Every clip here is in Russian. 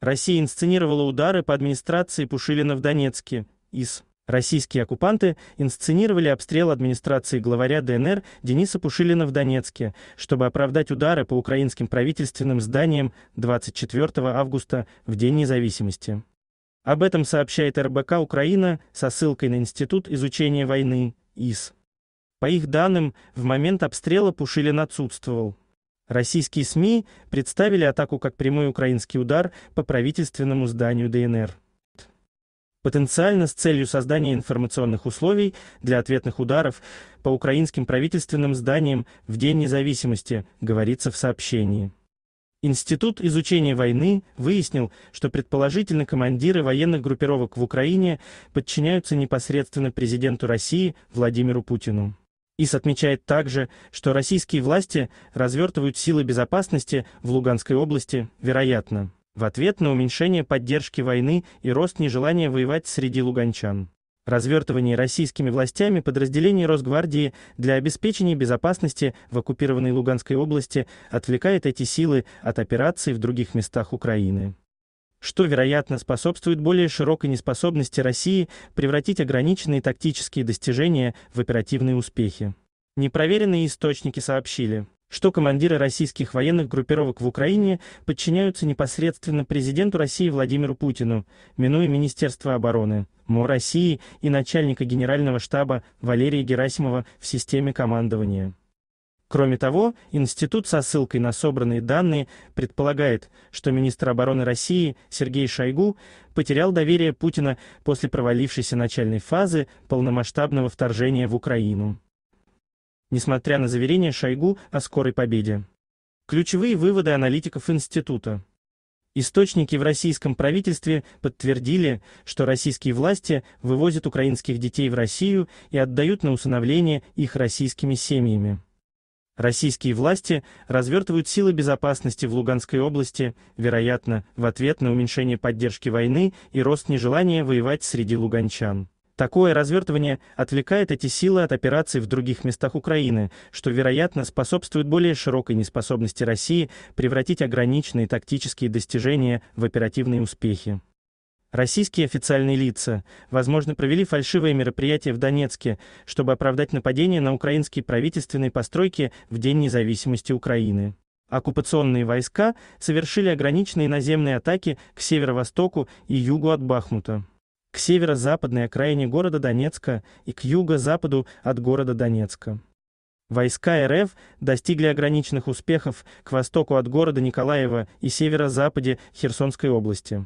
Россия инсценировала удары по администрации Пушилина в Донецке. ИС. Российские оккупанты инсценировали обстрел администрации главаря ДНР Дениса Пушилина в Донецке, чтобы оправдать удары по украинским правительственным зданиям 24 августа в День независимости. Об этом сообщает РБК Украина со ссылкой на Институт изучения войны ИС. По их данным, в момент обстрела Пушилин отсутствовал. Российские СМИ представили атаку как прямой украинский удар по правительственному зданию ДНР. Потенциально с целью создания информационных условий для ответных ударов по украинским правительственным зданиям в День независимости, говорится в сообщении. Институт изучения войны выяснил, что предположительно командиры военных группировок в Украине подчиняются непосредственно президенту России Владимиру Путину. ИС отмечает также, что российские власти развертывают силы безопасности в Луганской области, вероятно, в ответ на уменьшение поддержки войны и рост нежелания воевать среди луганчан. Развертывание российскими властями подразделений Росгвардии для обеспечения безопасности в оккупированной Луганской области отвлекает эти силы от операций в других местах Украины что, вероятно, способствует более широкой неспособности России превратить ограниченные тактические достижения в оперативные успехи. Непроверенные источники сообщили, что командиры российских военных группировок в Украине подчиняются непосредственно президенту России Владимиру Путину, минуя Министерство обороны, МО России и начальника генерального штаба Валерия Герасимова в системе командования. Кроме того, институт со ссылкой на собранные данные предполагает, что министр обороны России Сергей Шойгу потерял доверие Путина после провалившейся начальной фазы полномасштабного вторжения в Украину. Несмотря на заверения Шойгу о скорой победе. Ключевые выводы аналитиков института. Источники в российском правительстве подтвердили, что российские власти вывозят украинских детей в Россию и отдают на усыновление их российскими семьями. Российские власти развертывают силы безопасности в Луганской области, вероятно, в ответ на уменьшение поддержки войны и рост нежелания воевать среди луганчан. Такое развертывание отвлекает эти силы от операций в других местах Украины, что, вероятно, способствует более широкой неспособности России превратить ограниченные тактические достижения в оперативные успехи. Российские официальные лица, возможно, провели фальшивые мероприятия в Донецке, чтобы оправдать нападение на украинские правительственные постройки в День независимости Украины. Оккупационные войска совершили ограниченные наземные атаки к северо-востоку и югу от Бахмута, к северо-западной окраине города Донецка и к юго-западу от города Донецка. Войска РФ достигли ограниченных успехов к востоку от города Николаева и северо-западе Херсонской области.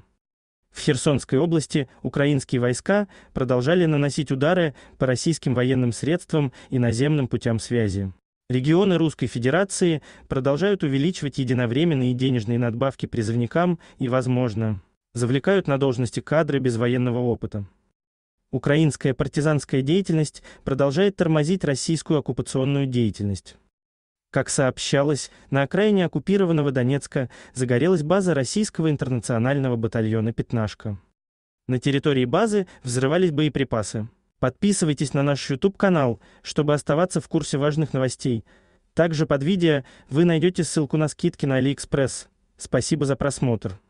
В Херсонской области украинские войска продолжали наносить удары по российским военным средствам и наземным путям связи. Регионы Русской Федерации продолжают увеличивать единовременные денежные надбавки призывникам и, возможно, завлекают на должности кадры без военного опыта. Украинская партизанская деятельность продолжает тормозить российскую оккупационную деятельность. Как сообщалось, на окраине оккупированного Донецка загорелась база российского интернационального батальона «Пятнашка». На территории базы взрывались боеприпасы. Подписывайтесь на наш YouTube-канал, чтобы оставаться в курсе важных новостей. Также под видео вы найдете ссылку на скидки на AliExpress. Спасибо за просмотр.